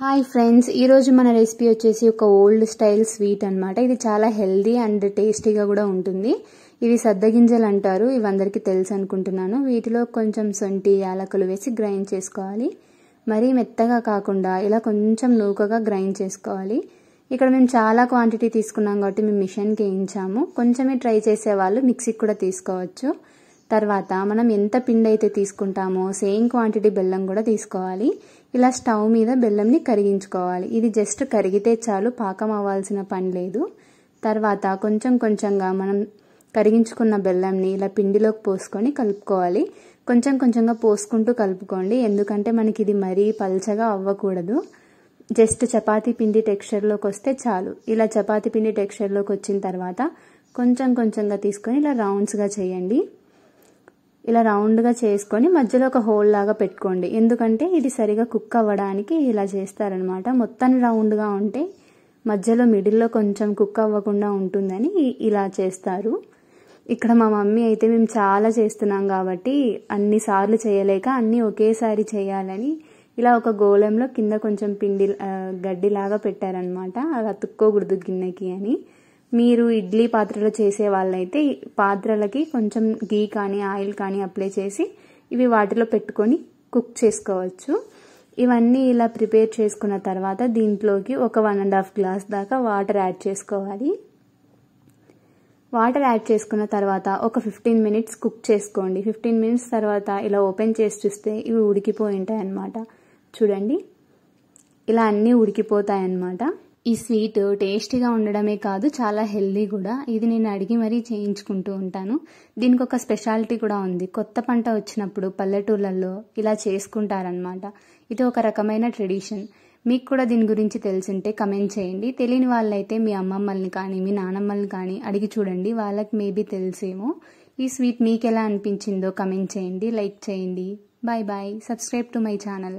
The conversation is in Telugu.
హాయ్ ఫ్రెండ్స్ ఈరోజు మన రెసిపీ వచ్చేసి ఒక ఓల్డ్ స్టైల్ స్వీట్ అనమాట ఇది చాలా హెల్దీ అండ్ టేస్టీగా కూడా ఉంటుంది ఇవి సద్దగింజలు అంటారు ఇవి అందరికీ తెలుసు అనుకుంటున్నాను వీటిలో కొంచెం సొంటి యాలకులు వేసి గ్రైండ్ చేసుకోవాలి మరీ మెత్తగా కాకుండా ఇలా కొంచెం నూకగా గ్రైండ్ చేసుకోవాలి ఇక్కడ మేము చాలా క్వాంటిటీ తీసుకున్నాం కాబట్టి మేము మిషన్కి వేయించాము కొంచెమే ట్రై చేసేవాళ్ళు మిక్సీకి కూడా తీసుకోవచ్చు తర్వాత మనం ఎంత పిండి అయితే తీసుకుంటామో సేమ్ క్వాంటిటీ బెల్లం కూడా తీసుకోవాలి ఇలా స్టవ్ మీద బెల్లంని కరిగించుకోవాలి ఇది జస్ట్ కరిగితే చాలు పాకం అవ్వాల్సిన పని లేదు తర్వాత కొంచెం కొంచెంగా మనం కరిగించుకున్న బెల్లంని ఇలా పిండిలోకి పోసుకొని కలుపుకోవాలి కొంచెం కొంచెంగా పోసుకుంటూ కలుపుకోండి ఎందుకంటే మనకి ఇది మరీ పల్చగా అవ్వకూడదు జస్ట్ చపాతీ పిండి టెక్స్చర్లోకి వస్తే చాలు ఇలా చపాతీ పిండి టెక్స్చర్లోకి వచ్చిన తర్వాత కొంచెం కొంచెంగా తీసుకొని ఇలా రౌండ్స్గా చేయండి ఇలా రౌండ్గా చేసుకొని మధ్యలో ఒక హోల్ లాగా పెట్టుకోండి ఎందుకంటే ఇది సరిగా కుక్ అవ్వడానికి ఇలా చేస్తారనమాట మొత్తం రౌండ్గా ఉంటే మధ్యలో మిడిల్లో కొంచెం కుక్ అవ్వకుండా ఉంటుందని ఇలా చేస్తారు ఇక్కడ మా మమ్మీ అయితే మేము చాలా చేస్తున్నాం కాబట్టి అన్నిసార్లు చేయలేక అన్నీ ఒకేసారి చేయాలని ఇలా ఒక గోళంలో కింద కొంచెం పిండి గడ్డిలాగా పెట్టారనమాట అది అతుక్కోకూడదు గిన్నెకి అని మీరు ఇడ్లీ పాత్రలు చేసే వాళ్ళైతే పాత్రలకి కొంచెం గీ కానీ ఆయిల్ కానీ అప్లై చేసి ఇవి వాటిలో పెట్టుకొని కుక్ చేసుకోవచ్చు ఇవన్నీ ఇలా ప్రిపేర్ చేసుకున్న తర్వాత దీంట్లోకి ఒక వన్ అండ్ హాఫ్ గ్లాస్ దాకా వాటర్ యాడ్ చేసుకోవాలి వాటర్ యాడ్ చేసుకున్న తర్వాత ఒక ఫిఫ్టీన్ మినిట్స్ కుక్ చేసుకోండి ఫిఫ్టీన్ మినిట్స్ తర్వాత ఇలా ఓపెన్ చేసి చూస్తే ఇవి ఉడికిపోయి ఉంటాయి అన్నమాట చూడండి ఇలా అన్నీ ఉడికిపోతాయి అన్నమాట ఈ స్వీట్ టేస్టీగా ఉండడమే కాదు చాలా హెల్దీ కూడా ఇది నేను అడిగి మరీ చేయించుకుంటూ ఉంటాను దీనికి ఒక స్పెషాలిటీ కూడా ఉంది కొత్త పంట వచ్చినప్పుడు పల్లెటూళ్ళల్లో ఇలా చేసుకుంటారనమాట ఇది ఒక రకమైన ట్రెడిషన్ మీకు కూడా దీని గురించి తెలిసింటే కమెంట్ చేయండి తెలియని వాళ్ళైతే మీ అమ్మమ్మల్ని కానీ మీ నానమ్మల్ని కానీ అడిగి చూడండి వాళ్ళకి మేబీ తెలిసేమో ఈ స్వీట్ మీకు ఎలా అనిపించిందో కమెంట్ చేయండి లైక్ చేయండి bye bye subscribe to my channel